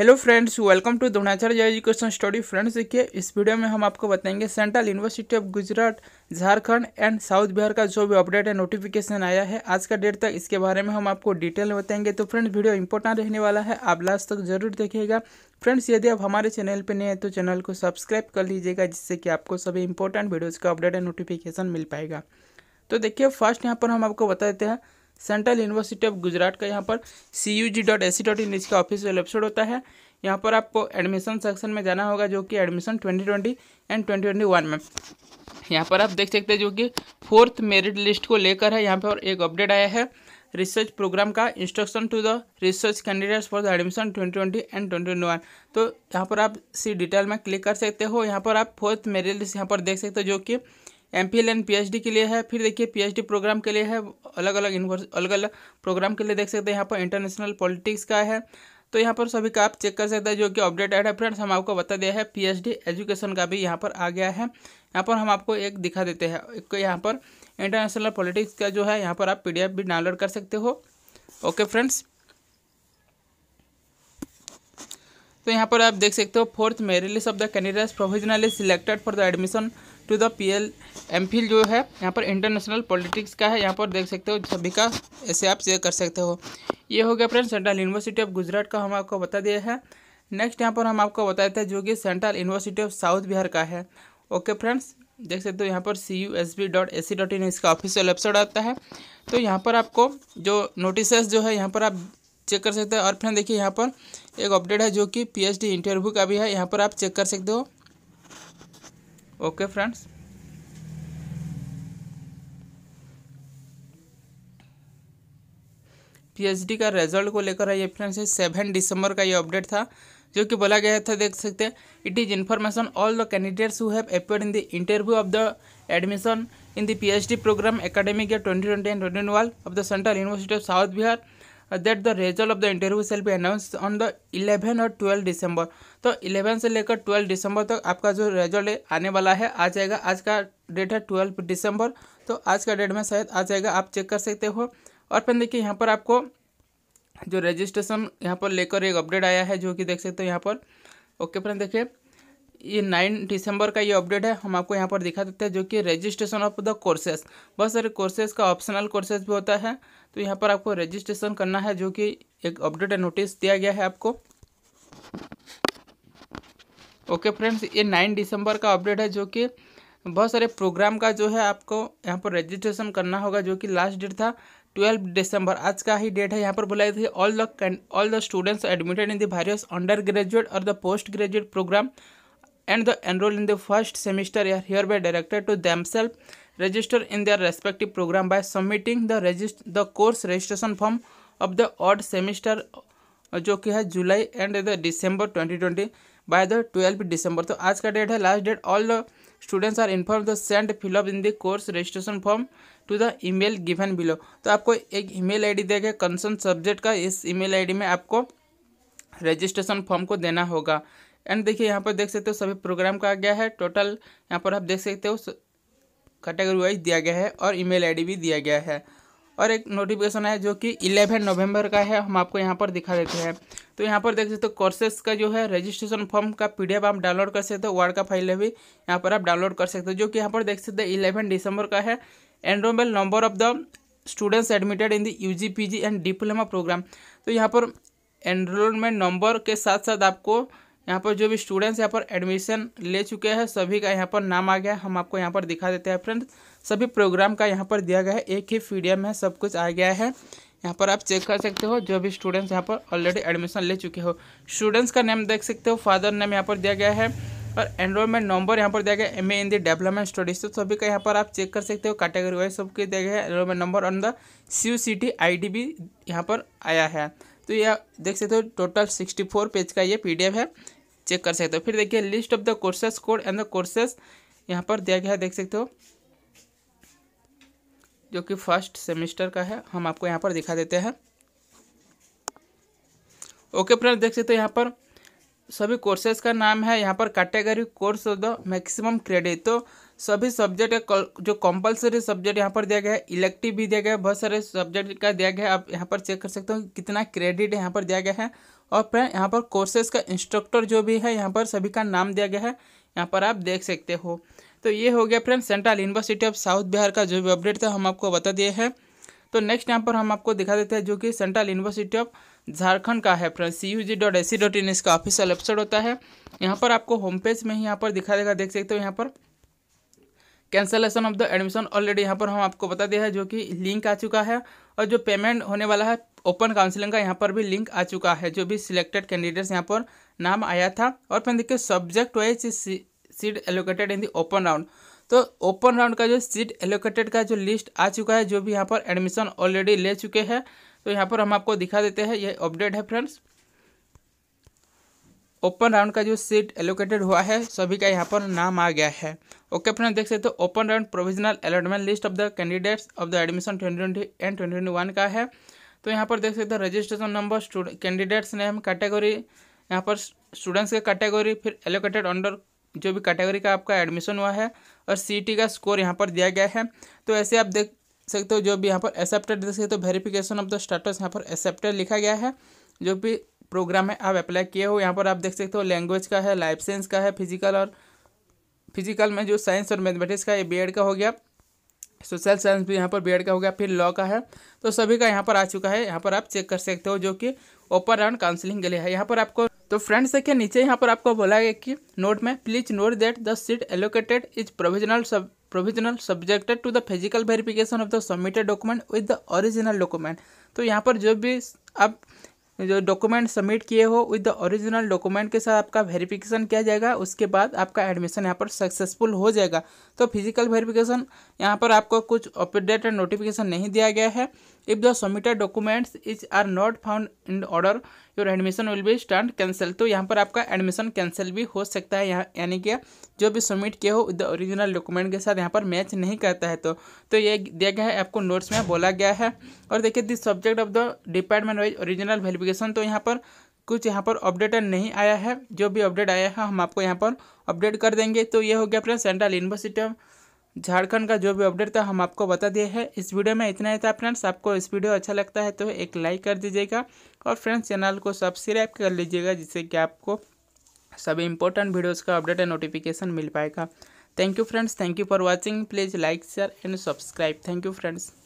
hello friends welcome to Dronacharya education study friends देखिए इस video में हम आपको बताएंगे central university of Gujarat Jharkhand and south Bihar का जो भी अपडेट है नोटिफिकेशन आया है आज का डेट तक इसके बारे में हम आपको डिटेल में बताएंगे तो फ्रेंड्स वीडियो इंपॉर्टेंट रहने वाला है आप लास्ट तक जरूर देखिएगा फ्रेंड्स यदि आप हमारे चैनल पर नए हैं तो चैनल को सब्सक्राइब कर लीजिएगा जिससे कि आपको सभी इंपॉर्टेंट वीडियोज़ का अपडेट एंड नोटिफिकेशन मिल पाएगा तो देखिए फर्स्ट यहाँ पर हम आपको बता देते हैं सेंट्रल यूनिवर्सिटी ऑफ गुजरात का यहाँ पर C U G dot A C dot in इसका ऑफिशियल वेबसाइट होता है यहाँ पर आपको एडमिशन सेक्शन में जाना होगा जो कि admission twenty twenty and twenty twenty one में यहाँ पर आप देख सकते हैं जो कि फोर्थ मेरिट लिस्ट को लेकर है यहाँ पर एक अपडेट आया है रिसर्च प्रोग्राम का instruction to the research candidates for the admission twenty twenty and twenty twenty one तो यहाँ पर आप सी डिटेल में क्लिक कर सकते हो यहाँ पर आप फोर्थ मेरिट लिस्ट यहाँ पर देख सकते हो जो कि M P L and P H D के लिए है फिर देखिए पी एच डी प्रोग्राम के लिए है अलग अलग यूनिवर्स अलग अलग प्रोग्राम के लिए देख सकते हैं यहाँ पर इंटरनेशनल पॉलिटिक्स का है तो यहाँ पर सभी का आप चेक कर सकते हैं जो कि अपडेटेड है फ्रेंड्स हम आपको बता दिया है पी एजुकेशन का भी यहाँ पर आ गया है यहाँ पर हम आपको एक दिखा देते हैं एक यहाँ पर इंटरनेशनल पॉलिटिक्स का जो है यहाँ पर आप पी भी डाउनलोड कर सकते हो ओके फ्रेंड्स तो यहाँ पर आप देख सकते हो fourth merit list of the candidates provisionally selected for the admission to the P L M Phil जो है यहाँ पर इंटरनेशनल पॉलिटिक्स का है यहाँ पर देख सकते हो सभी का ऐसे आप चेक कर सकते हो ये हो गया friends central university of Gujarat का हम आपको बता दिया है नेक्स्ट यहाँ पर हम आपको बता देते हैं जो कि central university of south Bihar का है ओके फ्रेंड्स देख सकते हो यहाँ पर C U S B dot A C dot in इसका ऑफिशियल वेबसाइट आता है तो यहाँ पर आपको जो नोटिस जो है यहाँ पर आप चेक कर सकते हो और फ्रेंड देखिए यहाँ पर एक अपडेट है जो कि पीएचडी इंटरव्यू का भी है यहाँ पर आप चेक कर सकते हो ओके फ्रेंड्स पीएचडी का रिजल्ट को लेकर ये फ्रेंड्स सेवन दिसंबर का ये अपडेट था जो कि बोला गया था देख सकते हैं it is information all the candidates who have appear in the interview of the admission in the PhD programme academic year twenty twenty and twenty one of the central university of south Bihar that the result of the interview shall be announce on the eleven or twelve December तो eleven से लेकर twelve दिसंबर तक तो आपका जो result आने वाला है आ जाएगा आज का डेट है ट्वेल्व दिसंबर तो आज का डेट में शायद आ जाएगा आप चेक कर सकते हो और फिर देखिए यहाँ पर आपको जो रजिस्ट्रेशन यहाँ पर लेकर एक अपडेट आया है जो कि देख सकते हो यहाँ पर ओके फ्रेंड देखिए ये नाइन दिसंबर का ये अपडेट है हम आपको यहाँ पर दिखा देते हैं जो कि रजिस्ट्रेशन ऑफ द कोर्सेज बहुत सारे कोर्सेज का ऑप्शनल कोर्सेज भी होता है तो यहाँ पर आपको रजिस्ट्रेशन करना है जो कि एक अपडेट नोटिस दिया गया है आपको ओके फ्रेंड्स ये नाइन दिसंबर का अपडेट है जो कि बहुत सारे प्रोग्राम का जो है आपको यहाँ पर रजिस्ट्रेशन करना होगा जो कि लास्ट डेट था ट्वेल्व दिसंबर आज का ही डेट है यहाँ पर बुलाए थे all the all the students admitted in the various undergraduate और the postgraduate programme and the enroll in the first semester are hereby directed to themselves register in their respective program by submitting the register the course registration form of the odd semester जो कि है July and the December 2020 by the twelve December तो आज का date है last date all the students are inform the send fill up in the course registration form to the email given below तो आपको एक ईमेल आईडी देगा concern subject का इस ईमेल आईडी में आपको रजिस्ट्रेशन फॉर्म को देना होगा एंड देखिए यहाँ पर देख सकते हो सभी प्रोग्राम का आ गया है टोटल यहाँ पर आप देख सकते हो कैटेगरी वाइज दिया गया है और ईमेल आईडी भी दिया गया है और एक नोटिफिकेशन है जो कि 11 नवंबर का है हम आपको यहाँ पर दिखा देते हैं तो यहाँ पर देख सकते हो कोर्सेज का जो है रजिस्ट्रेशन फॉर्म का पी आप डाउनलोड कर सकते हो वार्ड का फाइल भी यहाँ पर आप डाउनलोड कर सकते हो जो कि यहाँ पर देख सकते हो इलेवन दिसंबर का है enrolment number of the students admitted in the U G P G and diploma programme तो यहाँ पर एनरोलमेंट नंबर के साथ साथ आपको यहाँ पर जो भी स्टूडेंट्स यहाँ पर एडमिशन ले चुके हैं सभी का यहाँ पर नाम आ गया हम आपको यहाँ पर दिखा देते हैं फ्रेंड सभी प्रोग्राम का यहाँ पर दिया गया है एक ही पी में सब कुछ आ गया है यहाँ पर आप चेक कर सकते हो जो भी स्टूडेंट्स यहाँ पर ऑलरेडी एडमिशन ले चुके हो स्टूडेंट्स का नेम देख सकते हो फादर नेम यहाँ पर दिया गया है और एनरोलमेंट नंबर यहाँ पर दिया गया M A in the development studies तो सभी का यहाँ पर आप चेक कर सकते हो कैटेगरी वाइज सबके दिया गया है enrolment number on the C U C T I D भी यहाँ पर आया है तो यह देख सकते हो टोटल सिक्सटी फोर पेज का ये पी डी एफ है चेक कर सकते हो फिर देखिए list of the courses code and the courses यहाँ पर दिया गया है देख सकते हो जो कि फर्स्ट सेमेस्टर का है हम आपको यहाँ पर दिखा देते हैं ओके फ्रेंड देख सकते हो यहाँ पर सभी कोर्सेज का नाम है यहाँ पर category course of the maximum credit तो सभी सब्जेक्ट जो कंपलसरी सब्जेक्ट यहाँ पर दिया गया है इलेक्टिव भी दिया गया है बहुत सारे सब्जेक्ट का दिया गया है आप यहाँ पर चेक कर सकते हो कितना क्रेडिट यहाँ पर दिया गया है और फ्रेंड यहाँ पर कोर्सेज का इंस्ट्रक्टर जो भी है यहाँ पर सभी का नाम दिया गया है यहाँ पर आप देख सकते हो तो ये हो गया friend central university of south Bihar का जो भी अपडेट था हम आपको बता दिए हैं तो नेक्स्ट यहाँ पर हम आपको दिखा देते हैं जो कि सेंट्रल यूनिवर्सिटी ऑफ झारखंड का है friend C U G dot A C dot in इसका ऑफिशियल वेबसाइट होता है यहाँ पर आपको होम पेज में ही यहाँ पर दिखा देगा देख सकते हो यहाँ पर cancellation of the admission already यहाँ पर हम आपको बता दिया है जो कि लिंक आ चुका है और जो पेमेंट होने वाला है ओपन काउंसलिंग का यहाँ पर भी लिंक आ चुका है जो भी सिलेक्टेड कैंडिडेट्स यहाँ पर नाम आया था और फिर देखिए subject wise seat allocated in the open round तो ओपन राउंड का जो सीट एलोकेटेड का जो लिस्ट आ चुका है जो भी यहाँ पर एडमिशन ऑलरेडी ले चुके हैं तो यहाँ पर हम आपको दिखा देते हैं ये अपडेट है फ्रेंड्स ओपन राउंड का जो सीट एलोकेटेड हुआ है सभी का यहाँ पर नाम आ गया है ओके फ्रेंड देख सकते हो तो open round provisional allotment list of the candidates of the admission twenty and twenty का है तो यहाँ पर देख सकते हो registration number candidates name category यहाँ पर स्टूडेंट्स का कैटेगरी फिर एलोकेटेड अंडर जो भी कैटेगरी का आपका एडमिशन हुआ है और सी का स्कोर यहाँ पर दिया गया है तो ऐसे आप देख सकते हो जो भी यहाँ पर एक्सेप्टेड देख सकते हो वेरीफिकेशन ऑफ द स्टेटस यहाँ पर एक्सेप्टेड लिखा गया है जो भी प्रोग्राम है आप अप्लाई किए हो यहाँ पर आप देख सकते हो लैंग्वेज का है लाइफ साइंस का है फिजिकल और फिजिकल में जो साइंस और मैथमेटिक्स का ये बी का हो गया सोशल साइंस भी यहाँ पर बी का हो गया फिर लॉ का है तो सभी का यहाँ पर आ चुका है यहाँ पर आप चेक कर सकते हो जो कि ओपन राउंड काउंसिलिंग के लिए है यहाँ पर आपको तो फ्रेंड्स देखिए नीचे यहाँ पर आपको बोला गया कि नोट में please note that the seat allocated is provisional sub provisional subjected to the physical verification of the submitted document with the original document तो यहाँ पर जो भी आप जो डॉक्यूमेंट सबमिट किए हो विद द ओरिजिनल डॉक्यूमेंट के साथ आपका वेरिफिकेशन किया जाएगा उसके बाद आपका एडमिशन यहाँ पर सक्सेसफुल हो जाएगा तो फिजिकल वेरिफिकेशन यहाँ पर आपको कुछ अपडेट नोटिफिकेशन नहीं दिया गया है if the submitted documents is are not found in order your admission will be stand cancel तो यहाँ पर आपका एडमिशन कैंसिल भी हो सकता है यहाँ यानी कि जो भी सबमिट किया हो द ओरिजिनल डॉक्यूमेंट के साथ यहाँ पर मैच नहीं करता है तो तो ये दिया गया है आपको नोट्स में बोला गया है और देखिए this subject of the department wise original verification तो यहाँ पर कुछ यहाँ पर अपडेट नहीं आया है जो भी अपडेट आया है हम आपको यहाँ पर अपडेट कर देंगे तो ये हो गया अपना सेंट्रल यूनिवर्सिटी ऑफ झारखंड का जो भी अपडेट था हम आपको बता दिए हैं इस वीडियो में इतना ही था फ्रेंड्स आपको इस वीडियो अच्छा लगता है तो एक लाइक कर दीजिएगा और फ्रेंड्स चैनल को सब्सक्राइब कर लीजिएगा जिससे कि आपको सभी इंपॉर्टेंट वीडियोज़ का अपडेट एंड नोटिफिकेशन मिल पाएगा thank you friends thank you for watching please like share and subscribe thank you friends